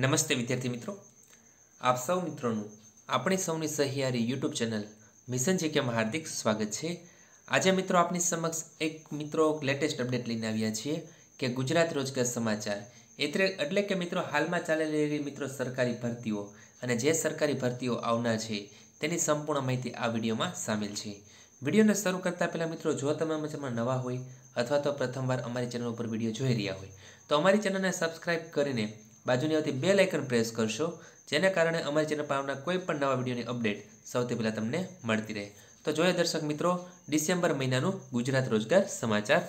નમસ્તે વિદ્યાર્થી મિત્રો આપ સૌ મિત્રોનું આપણી સૌની સહિયારી યુટ્યુબ ચેનલ મિશન જેકેમાં હાર્દિક સ્વાગત છે આજે મિત્રો આપની સમક્ષ એક મિત્રો લેટેસ્ટ અપડેટ લઈને આવ્યા છીએ કે ગુજરાત રોજગાર સમાચાર એટલે એટલે કે મિત્રો હાલમાં ચાલી રહેલી મિત્રો સરકારી ભરતીઓ અને જે સરકારી ભરતીઓ આવનાર છે તેની સંપૂર્ણ માહિતી આ વિડીયોમાં સામેલ છે વિડીયોને શરૂ કરતાં પહેલાં મિત્રો જો તમે મજામાં નવા હોય અથવા તો પ્રથમવાર અમારી ચેનલ ઉપર વિડીયો જોઈ રહ્યા હોય તો અમારી ચેનલને સબસ્ક્રાઇબ કરીને બાજુની આવતી બે આઇકન પ્રેસ કરશો જેના કારણે અમારી ચેનલ પર આવનાર કોઈ પણ નવા વિડીયોની અપડેટ સૌથી પહેલાં તમને મળતી રહે તો જોઈએ દર્શક મિત્રો ડિસેમ્બર મહિનાનું ગુજરાત રોજગાર સમાચાર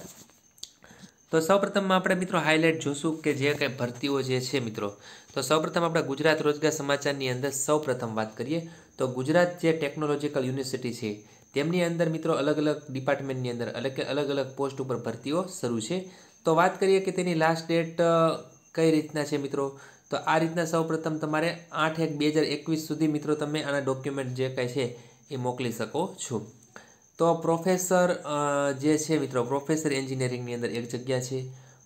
તો સૌપ્રથમ આપણે મિત્રો હાઇલાઇટ જોશું કે જે કંઈ ભરતીઓ જે છે મિત્રો તો સૌપ્રથમ આપણે ગુજરાત રોજગાર સમાચારની અંદર સૌપ્રથમ વાત કરીએ તો ગુજરાત જે ટેકનોલોજીકલ યુનિવર્સિટી છે તેમની અંદર મિત્રો અલગ અલગ ડિપાર્ટમેન્ટની અંદર એટલે અલગ અલગ પોસ્ટ ઉપર ભરતીઓ શરૂ છે તો વાત કરીએ કે તેની લાસ્ટ ડેટ કઈ રીતના છે મિત્રો તો આ રીતના સૌપ્રથમ તમારે આઠ એક બે હજાર એકવીસ સુધી મિત્રો તમે આના ડોક્યુમેન્ટ જે કંઈ છે એ મોકલી શકો છો તો પ્રોફેસર જે છે મિત્રો પ્રોફેસર એન્જિનિયરિંગની અંદર એક જગ્યા છે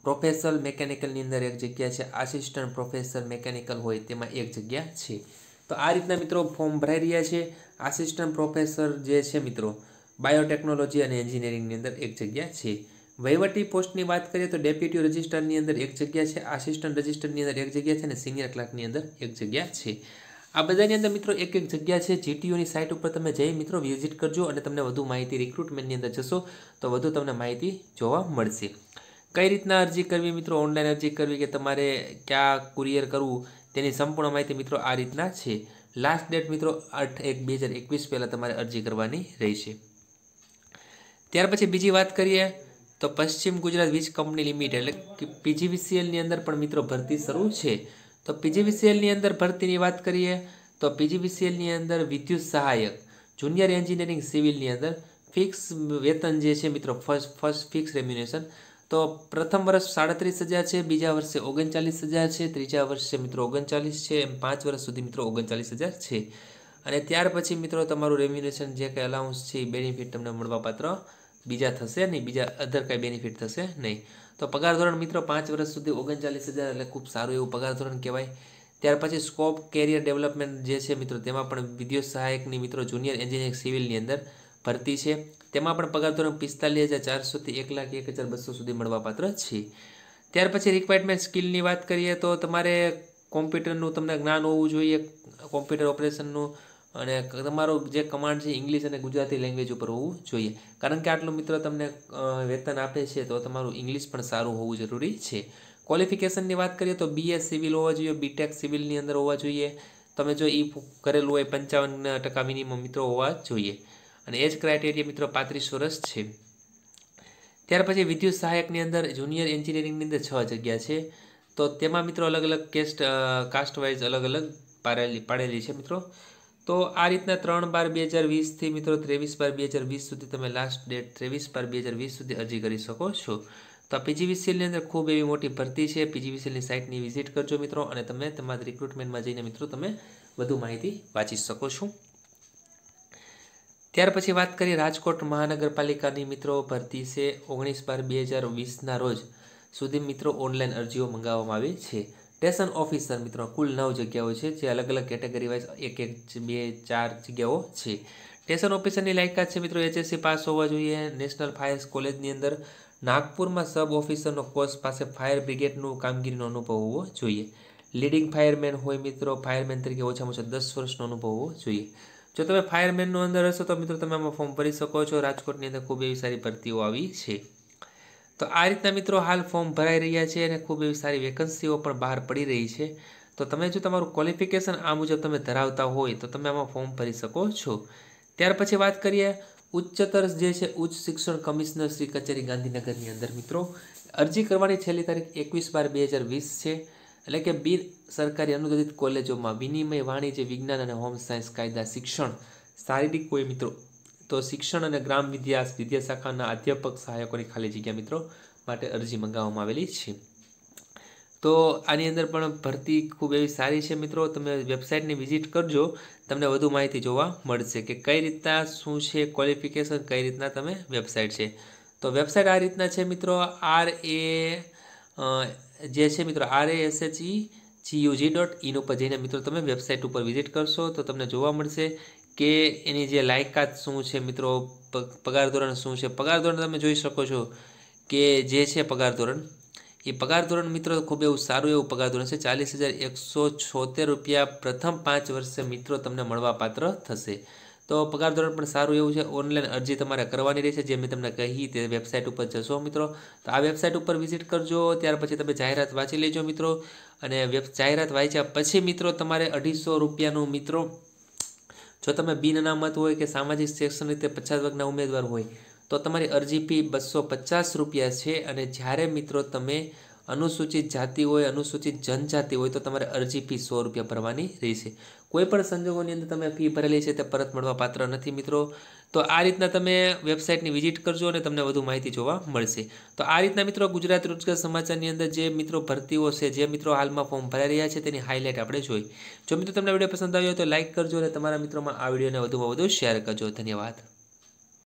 પ્રોફેસર મેકેનિકલની અંદર એક જગ્યા છે આસિસ્ટન્ટ પ્રોફેસર મેકેનિકલ હોય તેમાં એક જગ્યા છે તો આ રીતના મિત્રો ફોર્મ ભરાઈ રહ્યા છે આસિસ્ટન્ટ પ્રોફેસર જે છે મિત્રો બાયોટેકનોલોજી અને એન્જિનિયરિંગની અંદર એક જગ્યા છે વહીવટી પોસ્ટની વાત કરીએ તો ડેપ્યુટી રજિસ્ટરની અંદર એક જગ્યા છે આસિસ્ટન્ટ રજિસ્ટરની અંદર એક જગ્યા છે અને સિનિયર ક્લાર્કની અંદર એક જગ્યા છે આ બધાની અંદર મિત્રો એક એક જગ્યા છે જીટીયુની સાઇટ ઉપર તમે જઈ મિત્રો વિઝિટ કરજો અને તમને વધુ માહિતી રિક્રુટમેન્ટની અંદર જશો તો વધુ તમને માહિતી જોવા મળશે કઈ રીતના અરજી કરવી મિત્રો ઓનલાઈન અરજી કરવી કે તમારે ક્યાં કુરિયર કરવું તેની સંપૂર્ણ માહિતી મિત્રો આ રીતના છે લાસ્ટ ડેટ મિત્રો આઠ એક બે હજાર એકવીસ પહેલાં તમારે અરજી કરવાની રહેશે ત્યાર પછી બીજી વાત કરીએ તો પશ્ચિમ ગુજરાત વીજ કંપની લિમિટેડ એટલે કે પીજીવીસીએલની અંદર પણ મિત્રો ભરતી શરૂ છે તો પીજીવીસીએલની અંદર ભરતીની વાત કરીએ તો પીજીવીસીએલની અંદર વિદ્યુત સહાયક જુનિયર એન્જિનિયરિંગ સિવિલની અંદર ફિક્સ વેતન જે છે મિત્રો ફર્સ્ટ ફર્સ્ટ ફિક્સ રેમ્યુનેશન તો પ્રથમ વર્ષ સાડત્રીસ હજાર છે બીજા વર્ષે ઓગણચાલીસ હજાર છે ત્રીજા વર્ષે મિત્રો ઓગણચાલીસ છે એમ પાંચ વર્ષ સુધી મિત્રો ઓગણચાલીસ હજાર છે અને ત્યાર પછી મિત્રો તમારું રેમ્યુનેશન જે કંઈ અલાઉન્સ છે એ બેનિફિટ તમને મળવાપાત્ર બીજા થશે નહીં બીજા અધર કાંઈ બેનિફિટ થશે નહીં તો પગાર ધોરણ મિત્રો પાંચ વર્ષ સુધી ઓગણચાલીસ હજાર એટલે ખૂબ સારું એવું પગાર ધોરણ કહેવાય ત્યાર પછી સ્કોપ કેરિયર ડેવલપમેન્ટ જે છે મિત્રો તેમાં પણ વિદ્યુત સહાયકની મિત્રો જુનિયર એન્જિનિયરિંગ સિવિલની અંદર ભરતી છે તેમાં પણ પગાર ધોરણ પિસ્તાલીસ હજાર ચારસોથી એક લાખ એક હજાર બસો સુધી મળવાપાત્ર છે ત્યાર પછી રિક્વાયરમેન્ટ સ્કિલની વાત કરીએ તો તમારે કોમ્પ્યુટરનું તમને જ્ઞાન હોવું જોઈએ કોમ્પ્યુટર ઓપરેશનનું અને તમારું જે કમાન્ડ છે ઇંગ્લિશ અને ગુજરાતી લેંગ્વેજ ઉપર હોવું જોઈએ કારણ કે આટલું મિત્ર તમને વેતન આપે છે તો તમારું ઇંગ્લિશ પણ સારું હોવું જરૂરી છે ક્વોલિફિકેશનની વાત કરીએ તો બીએ સિવિલ હોવા જોઈએ બીટેક સિવિલની અંદર હોવા જોઈએ તમે જો એ કરેલું હોય પંચાવન ટકા મિનિમમ મિત્રો હોવા જોઈએ અને એ જ ક્રાઇટેરિયા મિત્રો પાંત્રીસ વર્ષ છે ત્યાર પછી વિદ્યુત સહાયકની અંદર જુનિયર એન્જિનિયરિંગની અંદર છ જગ્યા છે તો તેમાં મિત્રો અલગ અલગ કેસ્ટ કાસ્ટ વાઇઝ અલગ અલગ પાડેલી પાડેલી છે મિત્રો તો આ રીતના ત્રણ બાર બે હજાર વીસથી મિત્રો ત્રેવીસ બાર બે હજાર વીસ સુધી તમે લાસ્ટ ડેટ ત્રેવીસ બાર બે હજાર વીસ સુધી અરજી કરી શકો છો તો આ પીજીવીસીએલની અંદર ખૂબ એવી મોટી ભરતી છે પીજીવીસીએલની સાઇટની વિઝિટ કરજો મિત્રો અને તમે તમારી રિક્રુટમેન્ટમાં જઈને મિત્રો તમે વધુ માહિતી વાંચી શકો છો ત્યાર પછી વાત કરીએ રાજકોટ મહાનગરપાલિકાની મિત્રો ભરતી છે ઓગણીસ બાર બે હજાર વીસના રોજ સુધી મિત્રો ઓનલાઈન અરજીઓ મંગાવવામાં આવી છે સ્ટેશન ઓફિસર મિત્રો કુલ નવ જગ્યાઓ છે જે અલગ અલગ કેટેગરી વાઇઝ એક એક બે ચાર જગ્યાઓ છે સ્ટેશન ઓફિસરની લાયકાત છે મિત્રો એચએસસી પાસ હોવા જોઈએ નેશનલ ફાયર કોલેજની અંદર નાગપુરમાં સબ ઓફિસરનો કોર્સ પાસે ફાયર બ્રિગેડનું કામગીરીનો અનુભવ હોવો જોઈએ લીડિંગ ફાયરમેન હોય મિત્રો ફાયરમેન તરીકે ઓછામાં ઓછા દસ વર્ષનો અનુભવ હોવો જોઈએ જો તમે ફાયરમેનનો અંદર હશો તો મિત્રો તમે આમાં ફોર્મ ભરી શકો છો રાજકોટની અંદર ખૂબ એવી સારી ભરતીઓ આવી છે તો આ રીતના મિત્રો હાલ ફોર્મ ભરાઈ રહ્યા છે અને ખૂબ એવી સારી વેકન્સીઓ પણ બહાર પડી રહી છે તો તમે જો તમારું ક્વોલિફિકેશન આ મુજબ તમે ધરાવતા હોય તો તમે આમાં ફોર્મ ભરી શકો છો ત્યાર પછી વાત કરીએ ઉચ્ચતર જે છે ઉચ્ચ શિક્ષણ કમિશનર શ્રી કચેરી ગાંધીનગરની અંદર મિત્રો અરજી કરવાની છેલ્લી તારીખ એકવીસ બાર બે હજાર વીસ છે એટલે કે બિન સરકારી અનુદાનિત કોલેજોમાં વિનિમય વાણિજ્ય વિજ્ઞાન અને હોમ સાયન્સ કાયદા શિક્ષણ શારીરિક કોઈ મિત્રો તો શિક્ષણ અને ગ્રામ વિદ્યા વિદ્યાશાખાના અધ્યાપક સહાયકોની ખાલી જગ્યા મિત્રો માટે અરજી મંગાવવામાં આવેલી છે તો આની અંદર પણ ભરતી ખૂબ એવી સારી છે મિત્રો તમે વેબસાઇટની વિઝિટ કરજો તમને વધુ માહિતી જોવા મળશે કે કઈ રીતના શું છે ક્વોલિફિકેશન કઈ રીતના તમે વેબસાઇટ છે તો વેબસાઇટ આ રીતના છે મિત્રો આર એ જે છે મિત્રો R A S S H E G U J dot in ઉપર જઈને મિત્રો તમે વેબસાઇટ ઉપર વિઝિટ કરશો તો તમને જોવા મળશે કે એની જે લાયકાત શું છે મિત્રો પગાર ધોરણ શું છે પગાર ધોરણ તમે જોઈ શકો છો કે જે છે પગાર ધોરણ એ પગાર ધોરણ મિત્રો ખૂબ એવું સારું એવું પગાર ધોરણ છે ચાલીસ હજાર એકસો છોતેર રૂપિયા પ્રથમ પાંચ વર્ષે મિત્રો તમને મળવાપાત્ર થશે તો પગાર ધોરણ પણ સારું એવું છે ઓનલાઈન અરજી તમારે કરવાની રહેશે જે મેં તમને કહી તે વેબસાઇટ ઉપર જશો મિત્રો તો આ વેબસાઇટ ઉપર વિઝિટ કરજો ત્યાર પછી તમે જાહેરાત વાંચી લેજો મિત્રો અને જાહેરાત વાંચ્યા પછી મિત્રો તમારે અઢીસો રૂપિયાનું મિત્રો જો તમે બિન અનામત હોય કે સામાજિક શૈક્ષણિક રીતે પચાસ વર્ગના ઉમેદવાર હોય તો તમારી અરજી ફી બસો પચાસ રૂપિયા છે અને જ્યારે મિત્રો તમે અનુસૂચિત જાતિ હોય અનુસૂચિત જનજાતિ હોય તો તમારે અરજી ફી સો રૂપિયા ભરવાની રહેશે કોઈ પણ સંજોગોની અંદર તમે ફી ભરેલી છે તે પરત મળવા પાત્ર નથી મિત્રો તો આ રીતના તમે વેબસાઇટની વિઝિટ કરજો અને તમને વધુ માહિતી જોવા મળશે તો આ રીતના મિત્રો ગુજરાત રોજગાર સમાચારની અંદર જે મિત્રો ભરતીઓ છે જે મિત્રો હાલમાં ફોર્મ ભરાઈ રહ્યા છે તેની હાઇલાઇટ આપણે જોઈ જો મિત્રો તમને વિડીયો પસંદ આવ્યો તો લાઇક કરજો અને તમારા મિત્રોમાં આ વિડીયોને વધુમાં વધુ શેર કરજો ધન્યવાદ